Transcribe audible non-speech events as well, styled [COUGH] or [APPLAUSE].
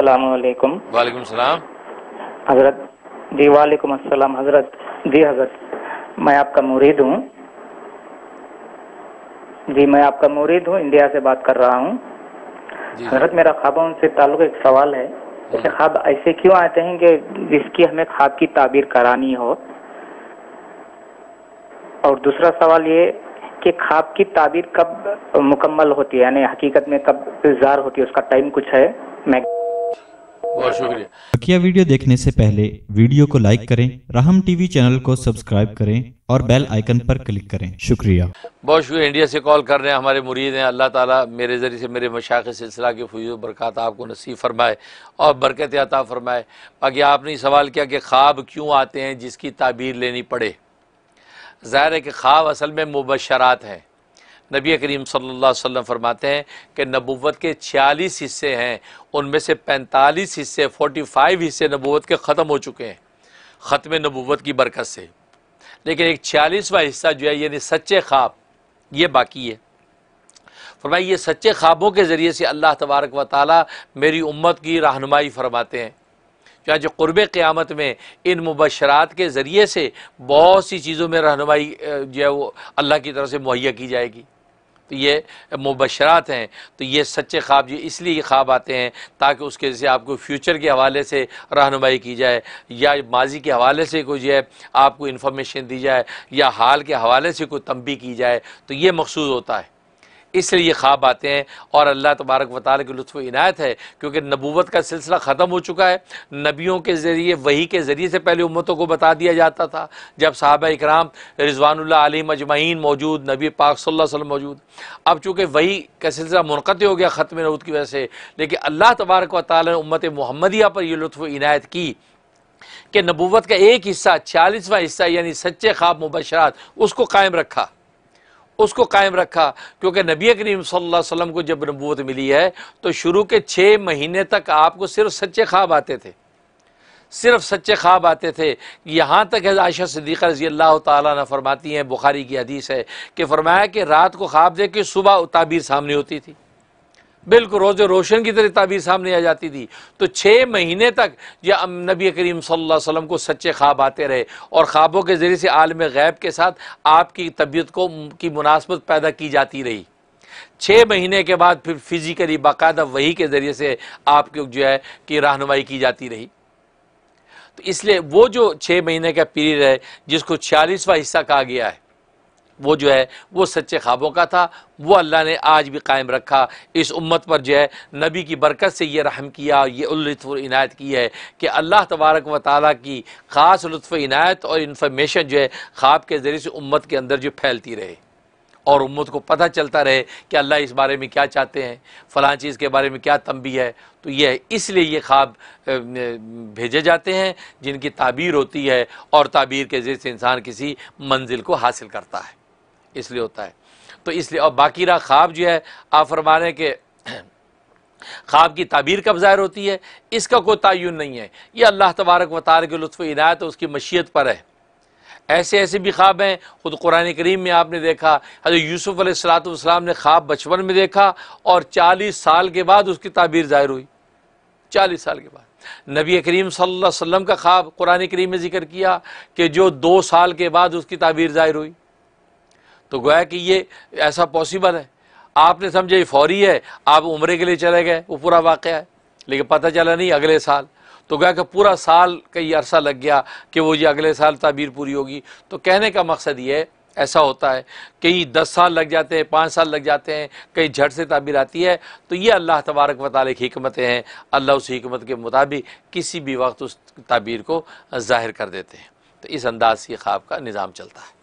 असलकुम वालेकुम सलाम हजरत जी वालेकुम अस्सलाम हजरत जी हजरत मैं आपका मुरीद हूँ जी मैं आपका मुरीद हूँ इंडिया से बात कर रहा हूँ हजरत मेरा ख्वाबों से ताल्लुक एक सवाल है ऐसे हम्म। ख्वाब ऐसे क्यों आते हैं कि जिसकी हमें ख्वाब की ताबीर करानी हो और दूसरा सवाल ये कि ख्वाब की ताबीर कब मुकम्मल होती है यानी हकीकत में कब इजार होती है उसका टाइम कुछ है मैं बहुत शुक्रिया बकिया वीडियो देखने से पहले वीडियो को लाइक करें राहम टीवी चैनल को सब्सक्राइब करें और बेल आइकन पर क्लिक करें शुक्रिया बहुत शुक्रिया इंडिया से कॉल कर रहे हैं हमारे मुरीद हैं अल्लाह ताला मेरे ज़रिए से मेरे मशाक सिलसिला के फूज बरकत आपको नसीब फरमाए और बरकत अता फरमाए बाकी आपने सवाल किया कि ख्वाब क्यों आते हैं जिसकी ताबीर लेनी पड़े ज़ाहिर है कि ख्वाब असल में मुबशरात हैं नबी करीम सल्ला अलैहि फरमाते हैं कि नबूत के छियालीस हिस्से हैं उनमें से पैंतालीस हिस्से फोर्टी फाइव हिस्से नबूत के ख़त्म हो चुके हैं ख़त्म नबूत की बरकत से लेकिन एक छियालीसवा हिस्सा जो है यानी सच्चे ख्वाब ये बाकी है फरमाइए ये सच्चे ख्वाबों के ज़रिए से अल्लाह तबारक व ताली मेरी उम्मत की रहनमाई फरमाते हैं जो क़ुरब क़्यामत में इन मुबशरात के ज़रिए से बहुत सी चीज़ों में रहनुमाई जो है वो अल्लाह की तरफ से मुहैया की जाएगी तो ये मुबशरात हैं तो ये सच्चे ख्वाब ये इसलिए ख्वाब आते हैं ताकि उसके जैसे आपको फ्यूचर के हवाले से रहनुमाई की जाए या माजी के हवाले से कोई जो है आपको इन्फॉर्मेशन दी जाए या हाल के हवाले से कोई तंबी की जाए तो ये मखसूस होता है इसलिए ख्वाब आते हैं और अल्लाह तबारक वाल की लुफ़ इनायत है क्योंकि नबूवत का सिलसिला ख़त्म हो चुका है नबियों के ज़रिए वही के ज़रिए से पहले उम्मतों को बता दिया जाता था जब साहब इकराम रिजवानल आलि अजमाइन मौजूद नबी पाक सल्ला वसम मौजूद अब चूँकि वही का सिलसिला मुनक़ हो गया ख़त्म नबूत की वजह से लेकिन अल्लाह तबारक वाली ने उम्मत महमदिया पर यह लुफ इनायत की कि नबूवत का एक हिस्सा छियालीसवा हिस्सा यानी सच्चे ख्वाब मुबशरात उसको कायम रखा उसको कायम रखा क्योंकि नबी करीम सल्लल्लाहु अलैहि वसल्लम को जब नबूत मिली है तो शुरू के छः महीने तक आपको सिर्फ सच्चे ख्वाब आते थे सिर्फ सच्चे ख्वाब आते थे यहाँ तक है आयशा सिद्दीक़ा रजी अल्लाह तरमाती फरमाती हैं बुखारी की हदीस है कि फरमाया कि रात को ख्वाब दे के सुबह ताबीर सामने होती थी बिल्कुल रोज़ रोशन की तरह ताबीर सामने आ जाती थी तो छः महीने तक यह नबी करीम सल्लल्लाहु अलैहि वसल्लम को सच्चे ख्वाब आते रहे और ख्वाबों के ज़रिए से आलम गैब के साथ आपकी तबीयत को की मुनासबत पैदा की जाती रही छः महीने के बाद फिर फिज़िकली बाकायदा वही के ज़रिए से आपकी जो है कि रहनुमाई की जाती रही तो इसलिए वो जो छः महीने का पीरियड है जिसको छियालीसवा हिस्सा कहा गया है वो जो है वो सच्चे ख्वाबों का था वो अल्लाह ने आज भी कायम रखा इस उम्मत पर जो है नबी की बरकत से ये रहम किया ये लुत्फ़ इनायत की है कि अल्लाह तबारक व ताली की ख़ास लुत्फ़ इनायत और इन्फॉर्मेशन जो है ख्वाब के ज़रिए से उम्मत के अंदर जो फैलती रहे और उम्मत को पता चलता रहे कि अल्लाह इस बारे में क्या चाहते हैं फ़लाँ चीज़ के बारे में क्या तंबी है तो यह इसलिए ये ख्वाब भेजे जाते हैं जिनकी ताबीर होती है और ताबीर के ज़रिए से इंसान किसी मंजिल को हासिल करता है इसलिए होता है तो इसलिए और बाकी रहा ख्वाब जो है आप फरमाने के [CLEARS THROAT] ख्वाब की ताबीर कब ज़ाहिर होती है इसका कोई तयन नहीं है ये अल्लाह तबारक वाल के लुत्फ़ इनायत उसकी मशीत पर है ऐसे ऐसे भी ख्वाब हैं ख़ुद कुरान करीम में आपने देखा हजरत यूसुफ़ सलाम ने ख्वाब बचपन में देखा और चालीस साल के बाद उसकी ताबीर ज़ाहिर हुई चालीस साल के बाद नबी करीम सल्लल्लाहु अलैहि वसल्लम का ख्वाब कुरान करीम में ज़िक्र किया कि जो दो साल के बाद उसकी ताबीर ज़ाहिर हुई तो गोया कि ये ऐसा पॉसिबल है आपने समझे फौरी है आप उम्र के लिए चले गए वो पूरा वाक़ है लेकिन पता चला नहीं अगले साल तो गया कि पूरा साल कई अरसा लग गया कि वो ये अगले साल ताबीर पूरी होगी तो कहने का मकसद ये है ऐसा होता है कई दस साल लग जाते हैं पाँच साल लग जाते हैं कई झट से ताबीर आती है तो ये अल्लाह तबारक वाले की हमतें हैं अल्लाह उस हमत के मुताबिक किसी भी वक्त उस ताबीर को ज़ाहिर कर देते हैं तो इस अंदाज से ख्वाब का निज़ाम चलता है